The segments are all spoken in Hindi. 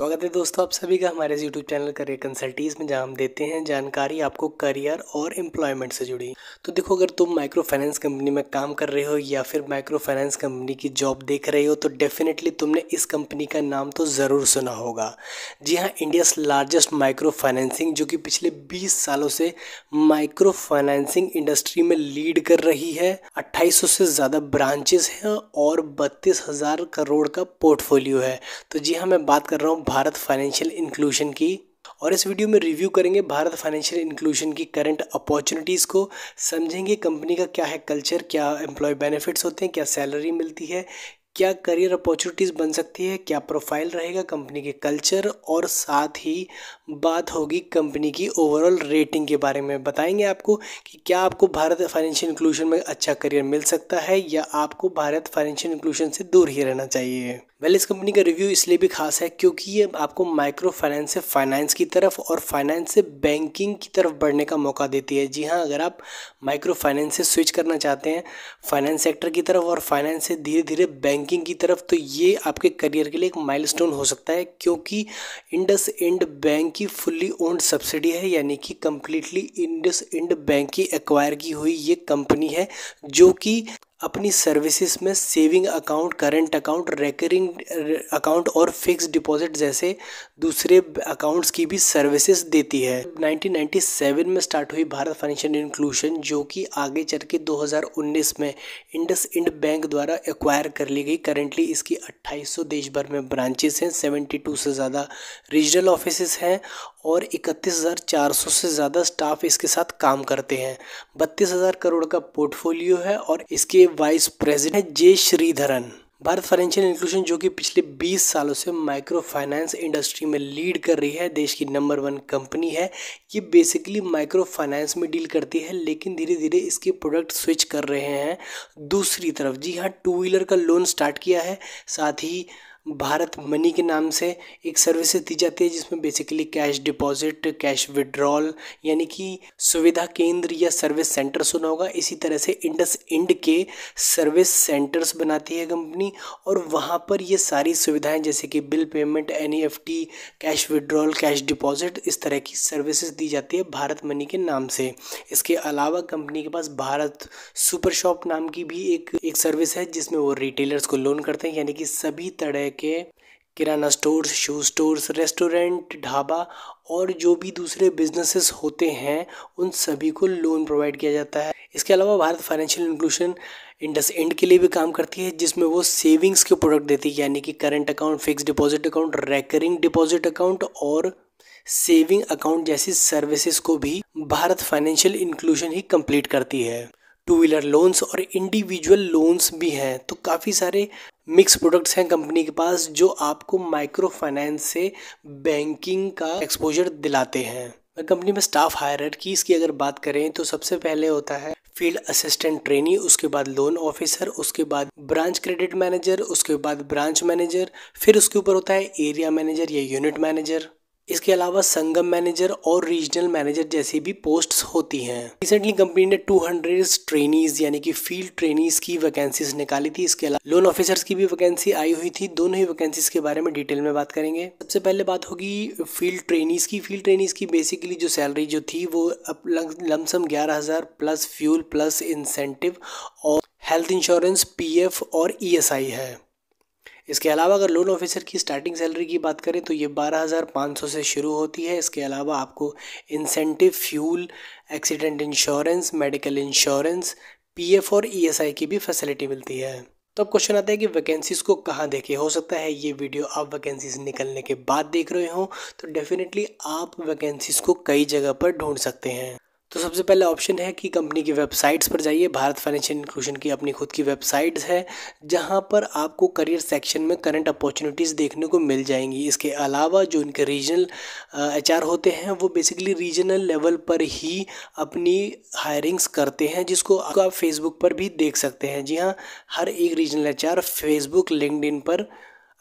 स्वागत तो है दोस्तों आप सभी का हमारे यूट्यूब चैनल करियर कंसल्टीज में जहाँ हम देते हैं जानकारी आपको करियर और एम्प्लॉयमेंट से जुड़ी तो देखो अगर तुम माइक्रो फाइनेंस कंपनी में काम कर रहे हो या फिर माइक्रो फाइनेंस कंपनी की जॉब देख रहे हो तो डेफिनेटली तुमने इस कंपनी का नाम तो ज़रूर सुना होगा जी हाँ इंडियाज़ लार्जेस्ट माइक्रो फाइनेंसिंग जो कि पिछले बीस सालों से माइक्रो फाइनेंसिंग इंडस्ट्री में लीड कर रही है अट्ठाईस से ज़्यादा ब्रांचेस हैं और बत्तीस करोड़ का पोर्टफोलियो है तो जी हाँ मैं बात कर रहा हूँ भारत फाइनेंशियल इंक्लूजन की और इस वीडियो में रिव्यू करेंगे भारत फाइनेंशियल इंक्लूजन की करंट अपॉर्चुनिटीज़ को समझेंगे कंपनी का क्या है कल्चर क्या एम्प्लॉय बेनिफिट्स होते हैं क्या सैलरी मिलती है क्या करियर अपॉर्चुनिटीज़ बन सकती है क्या प्रोफाइल रहेगा कंपनी के कल्चर और साथ ही बात होगी कंपनी की ओवरऑल रेटिंग के बारे में बताएंगे आपको कि क्या आपको भारत फाइनेंशियल इंक्लूजन में अच्छा करियर मिल सकता है या आपको भारत फाइनेंशियल इंक्लूजन से दूर ही रहना चाहिए वेल इस कंपनी का रिव्यू इसलिए भी खास है क्योंकि ये आपको माइक्रो फाइनेंस से फाइनेंस की तरफ और फाइनेंस से बैंकिंग की तरफ बढ़ने का मौका देती है जी हाँ अगर आप माइक्रो फाइनेंस से स्विच करना चाहते हैं फाइनेंस सेक्टर की तरफ और फाइनेंस से धीरे धीरे बैंकिंग की तरफ तो ये आपके करियर के लिए एक माइल हो सकता है क्योंकि इंडस इंड बैंक की फुल्ली ओन्ड सब्सिडी है यानी कि कम्प्लीटली इंडस इंड बैंक की एक्वायर की हुई ये कंपनी है जो कि अपनी सर्विसेज में saving account current account recurring account और फिक्स डिपॉजिट जैसे दूसरे अकाउंट्स की भी सर्विसेज देती है 1997 में स्टार्ट हुई भारत फाइनेंशियल इंक्लूशन जो कि आगे चल के दो में इंडस इंड बैंक द्वारा एक्वायर कर ली गई करेंटली इसकी 2800 देश भर में ब्रांचेस हैं 72 से ज़्यादा रीजनल ऑफिस हैं और 31,400 से ज़्यादा स्टाफ इसके साथ काम करते हैं 32,000 करोड़ का पोर्टफोलियो है और इसके वाइस प्रेसिडेंट है J Sridharan Bharat financial inclusion जो कि पिछले 20 सालों से माइक्रो फाइनेंस इंडस्ट्री में लीड कर रही है देश की नंबर वन कंपनी है ये बेसिकली माइक्रो फाइनेंस में डील करती है लेकिन धीरे धीरे इसके प्रोडक्ट स्विच कर रहे हैं दूसरी तरफ जी हाँ टू व्हीलर का लोन स्टार्ट किया है साथ ही भारत मनी के नाम से एक सर्विसेज दी जाती है जिसमें basically cash deposit cash withdrawal यानी कि सुविधा केंद्र या सर्विस सेंटर सुना होगा इसी तरह से इंडस इंड के सर्विस सेंटर्स बनाती है कंपनी और वहाँ पर ये सारी सुविधाएं जैसे कि bill payment and cash withdrawal cash deposit इस तरह की सर्विसेज दी जाती है भारत मनी के नाम से इसके अलावा कंपनी के पास भारत सुपर शॉप नाम की भी एक एक सर्विस है जिसमें वो रिटेलर्स को लोन करते हैं यानी कि सभी तरह के kirana stores shoes stores restaurant dhaba और जो भी दूसरे बिजनेसेस होते हैं उन सभी को लोन प्रोवाइड किया जाता है इसके अलावा Bharat financial inclusion IndusInd के लिए भी काम करती है जिसमें वो सेविंग्स के प्रोडक्ट देती है यानी कि current account fix deposit account recurring deposit account और सेविंग अकाउंट जैसी सर्विसेज को भी भारत फाइनेंशियल इंक्लूशन ही कंप्लीट करती है टू व्हीलर लोन्स और इंडिविजुअल लोन्स भी हैं तो काफ़ी सारे मिक्स प्रोडक्ट्स हैं कंपनी के पास जो आपको माइक्रो फाइनेंस से बैंकिंग का एक्सपोजर दिलाते हैं कंपनी में स्टाफ हायर की इसकी अगर बात करें तो सबसे पहले होता है फील्ड असिस्टेंट ट्रेनी उसके बाद लोन ऑफिसर उसके बाद ब्रांच क्रेडिट मैनेजर उसके बाद ब्रांच मैनेजर फिर उसके ऊपर होता है एरिया मैनेजर या यूनिट मैनेजर इसके अलावा संगम मैनेजर और रीजनल मैनेजर जैसी भी पोस्ट्स होती हैं रिसेंटली कंपनी ने 200 ट्रेनीज यानी कि फील्ड ट्रेनीज की वैकेंसीज निकाली थी इसके अलावा लोन ऑफिसर्स की भी वैकेंसी आई हुई थी दोनों ही वैकेंसीज के बारे में डिटेल में बात करेंगे सबसे पहले बात होगी फील्ड ट्रेनीज की फील्ड ट्रेनीज की बेसिकली जो सैलरी जो थी वो लमसम ग्यारह हज़ार प्लस फ्यूल प्लस इंसेंटिव और हेल्थ इंश्योरेंस पीएफ और ईएसआई e है इसके अलावा अगर लोन ऑफिसर की स्टार्टिंग सैलरी की बात करें तो ये 12,500 से शुरू होती है इसके अलावा आपको incentive fuel accident insurance medical insurance PF और ईएसआई e की भी फैसिलिटी मिलती है तो अब क्वेश्चन आता है कि वैकेंसीज़ को कहाँ देखें हो सकता है ये वीडियो आप वैकेंसीज निकलने के बाद देख रहे हो तो डेफिनेटली आप वैकेंसीज़ को कई जगह पर ढूंढ सकते हैं तो सबसे पहला ऑप्शन है कि कंपनी की वेबसाइट्स पर जाइए भारत फाइनेंशियल इंक्लूजन की अपनी खुद की वेबसाइट्स है जहां पर आपको करियर सेक्शन में करंट अपॉर्चुनिटीज़ देखने को मिल जाएंगी इसके अलावा जो इनके रीजनल एच होते हैं वो बेसिकली रीजनल लेवल पर ही अपनी हायरिंग्स करते हैं जिसको आप फेसबुक पर भी देख सकते हैं जी हाँ हर एक रीजनल एच फेसबुक लिंकड पर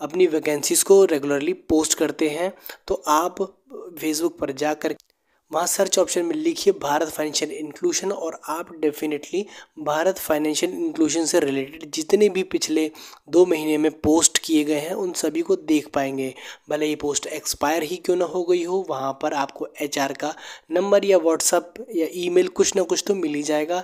अपनी वैकेंसीज़ को रेगुलरली पोस्ट करते हैं तो आप फेसबुक पर जाकर वहाँ सर्च ऑप्शन में लिखिए भारत फाइनेंशियल इंक्लूशन और आप डेफिनेटली भारत फाइनेंशियल इंक्लूशन से रिलेटेड जितने भी पिछले दो महीने में पोस्ट किए गए हैं उन सभी को देख पाएंगे भले ये पोस्ट एक्सपायर ही क्यों ना हो गई हो वहाँ पर आपको एच का नंबर या व्हाट्सअप या ईमेल कुछ ना कुछ तो मिल ही जाएगा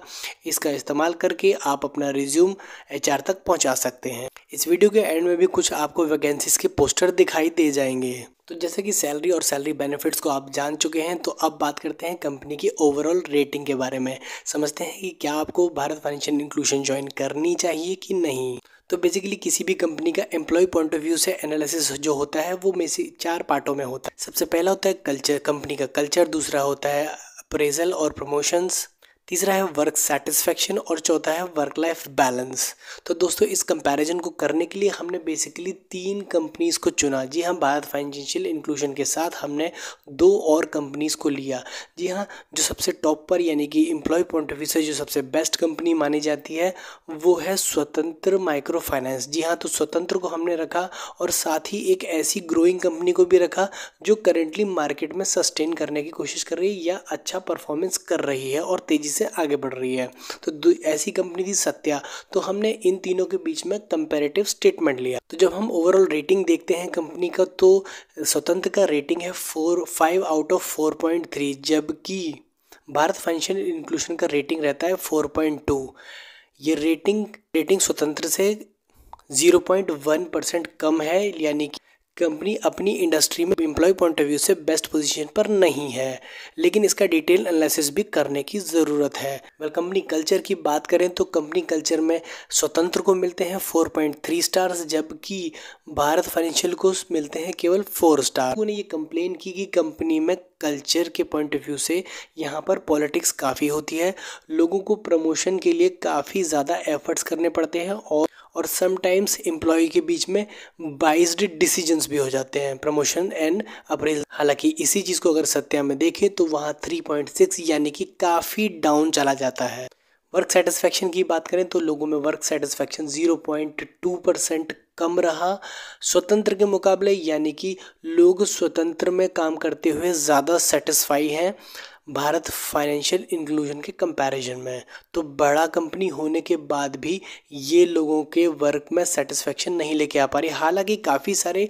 इसका इस्तेमाल करके आप अपना रिज्यूम एच तक पहुँचा सकते हैं इस वीडियो के एंड में भी कुछ आपको वैकेंसीज के पोस्टर दिखाई दे जाएंगे तो जैसे कि सैलरी और सैलरी बेनिफिट्स को आप जान चुके हैं तो अब बात करते हैं कंपनी की ओवरऑल रेटिंग के बारे में समझते हैं कि क्या आपको भारत फाइनेंशियल इंक्लूजन ज्वाइन करनी चाहिए कि नहीं तो बेसिकली किसी भी कंपनी का एम्प्लॉय पॉइंट ऑफ व्यू से एनालिसिस जो होता है वो में से चार पार्टों में होता है सबसे पहला होता है कल्चर कंपनी का कल्चर दूसरा होता है अप्रेजल और प्रमोशंस तीसरा है वर्क सेटिस्फैक्शन और चौथा है वर्क लाइफ बैलेंस तो दोस्तों इस कंपैरिजन को करने के लिए हमने बेसिकली तीन कंपनीज़ को चुना जी हाँ भारत फाइनेंशियल इंक्लूजन के साथ हमने दो और कंपनीज़ को लिया जी हाँ जो सबसे टॉप पर यानी कि एम्प्लॉय पॉइंट ऑफ व्यू से जो सबसे बेस्ट कंपनी मानी जाती है वो है स्वतंत्र माइक्रो फाइनेंस जी हाँ तो स्वतंत्र को हमने रखा और साथ ही एक ऐसी ग्रोइंग कंपनी को भी रखा जो करेंटली मार्केट में सस्टेन करने की कोशिश कर रही है या अच्छा परफॉर्मेंस कर रही है और तेज़ी से आगे बढ़ रही है तो ऐसी कंपनी थी सत्या तो हमने इन तीनों के बीच में कंपेरेटिव स्टेटमेंट लिया तो जब हम ओवरऑल रेटिंग देखते हैं कंपनी का तो स्वतंत्र का रेटिंग है four five out of four point three जबकि भारत फाइनेंशियल इंक्लूशन का रेटिंग रहता है फोर पॉइंट टू ये रेटिंग रेटिंग स्वतंत्र से ज़ीरो पॉइंट वन परसेंट कम है यानी कि कंपनी अपनी इंडस्ट्री में एम्प्लॉय पॉइंट ऑफ व्यू से बेस्ट पोजीशन पर नहीं है लेकिन इसका डिटेल एनालिसिस भी करने की ज़रूरत है अगर कंपनी कल्चर की बात करें तो कंपनी कल्चर में स्वतंत्र को मिलते हैं 4.3 स्टार्स जबकि भारत फाइनेंशियल को मिलते हैं केवल फोर स्टार उन्होंने ये कंप्लेन की कि कंपनी में कल्चर के पॉइंट ऑफ व्यू से यहाँ पर पॉलिटिक्स काफ़ी होती है लोगों को प्रमोशन के लिए काफ़ी ज़्यादा एफर्ट्स करने पड़ते हैं और और समटाइम्स एम्प्लॉय के बीच में बाइस्ड डिसीजंस भी हो जाते हैं प्रमोशन एंड अप्रेल हालांकि इसी चीज़ को अगर सत्या में देखें तो वहाँ 3.6 यानी कि काफ़ी डाउन चला जाता है वर्क सेटिस्फेक्शन की बात करें तो लोगों में वर्क सेटिस्फेक्शन 0.2 परसेंट कम रहा स्वतंत्र के मुकाबले यानी कि लोग स्वतंत्र में काम करते हुए ज़्यादा सेटिस्फाई हैं भारत फाइनेंशियल इंक्लूजन के कंपैरिजन में तो बड़ा कंपनी होने के बाद भी ये लोगों के वर्क में सेटिस्फेक्शन नहीं लेके आ पा रही हालांकि काफ़ी सारे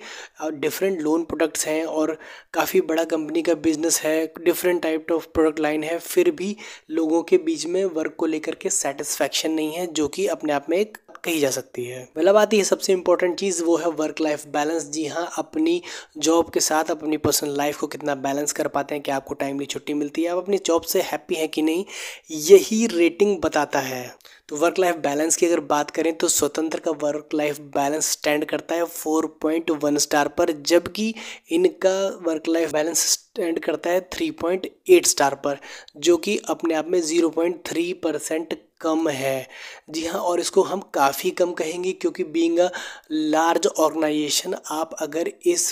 डिफरेंट लोन प्रोडक्ट्स हैं और काफ़ी बड़ा कंपनी का बिजनेस है different type of product line है फिर भी लोगों के बीच में वर्क को लेकर के सेटिस्फैक्शन नहीं है जो कि अपने आप में एक कही जा सकती है पहला बात ये सबसे इंपॉर्टेंट चीज़ वो है वर्क लाइफ बैलेंस जी हाँ अपनी जॉब के साथ अपनी पर्सनल लाइफ को कितना बैलेंस कर पाते हैं कि आपको टाइमली छुट्टी मिलती है आप अपनी जॉब से हैप्पी हैं कि नहीं यही रेटिंग बताता है तो वर्क लाइफ बैलेंस की अगर बात करें तो स्वतंत्र का वर्क लाइफ बैलेंस स्टैंड करता है फोर पॉइंट वन स्टार पर जबकि इनका वर्क लाइफ बैलेंस स्टैंड करता है थ्री पॉइंट एट स्टार पर जो कि अपने आप में ज़ीरो पॉइंट थ्री परसेंट कम है जी हाँ और इसको हम काफ़ी कम कहेंगे क्योंकि बींग अ लार्ज ऑर्गेनाइजेशन आप अगर इस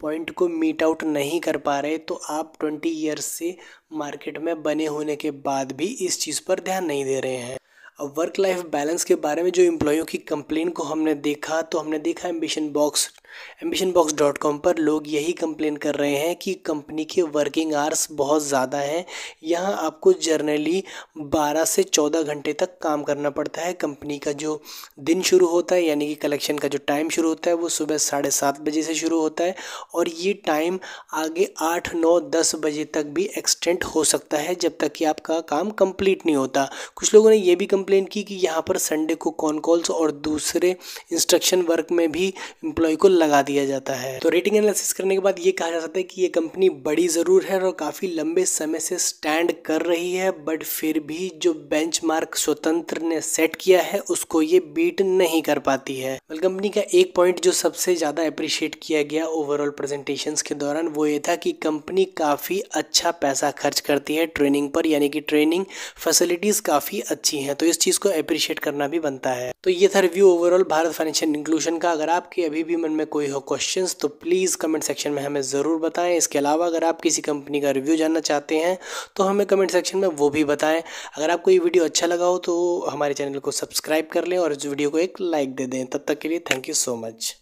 पॉइंट को मीट आउट नहीं कर पा रहे तो आप ट्वेंटी ईयर्स से मार्केट में बने होने के बाद भी इस चीज़ पर ध्यान नहीं दे रहे हैं अब वर्क लाइफ बैलेंस के बारे में जो एम्प्लॉयों की कंप्लेन को हमने देखा तो हमने देखा Ambition Box Ambition Box dot com पर लोग यही कंप्लेन कर रहे हैं कि कंपनी के वर्किंग आवर्स बहुत ज़्यादा हैं यहाँ आपको जर्नली 12 से 14 घंटे तक काम करना पड़ता है कंपनी का जो दिन शुरू होता है यानी कि कलेक्शन का जो टाइम शुरू होता है वो सुबह साढ़े सात बजे से शुरू होता है और ये टाइम आगे आठ नौ दस बजे तक भी एक्सटेंड हो सकता है जब तक कि आपका काम कंप्लीट नहीं होता कुछ लोगों ने ये भी कंप्लेन की कि यहाँ पर संडे को कॉन कॉल्स और दूसरे इंस्ट्रक्शन वर्क में भी एम्प्लॉय को लगा दिया जाता है तो रेटिंग एनालिसिस करने के बाद ये कहा जा सकता है कि ये कंपनी बड़ी ज़रूर है और काफ़ी लंबे समय से स्टैंड कर रही है बट फिर भी जो बेंच स्वतंत्र ने सेट किया है उसको ये बीट नहीं कर पाती है वेल कंपनी का एक पॉइंट जो सबसे ज़्यादा अप्रिशिएट किया गया ओवरऑल प्रेजेंटेशन के दौरान वो ये था कि कंपनी काफ़ी अच्छा पैसा खर्च करती है ट्रेनिंग पर यानी कि ट्रेनिंग फैसिलिटीज़ काफ़ी अच्छी हैं तो इस चीज़ को अप्रिशिएट करना भी बनता है तो ये था review overall Bharat financial inclusion का अगर आपके अभी भी मन में कोई हो क्वेश्चंस तो प्लीज़ कमेंट सेक्शन में हमें ज़रूर बताएं इसके अलावा अगर आप किसी कंपनी का रिव्यू जानना चाहते हैं तो हमें कमेंट सेक्शन में वो भी बताएं अगर आपको ये वीडियो अच्छा लगा हो तो हमारे चैनल को सब्सक्राइब कर लें और इस वीडियो को एक लाइक दे दें तब तक के लिए थैंक यू सो मच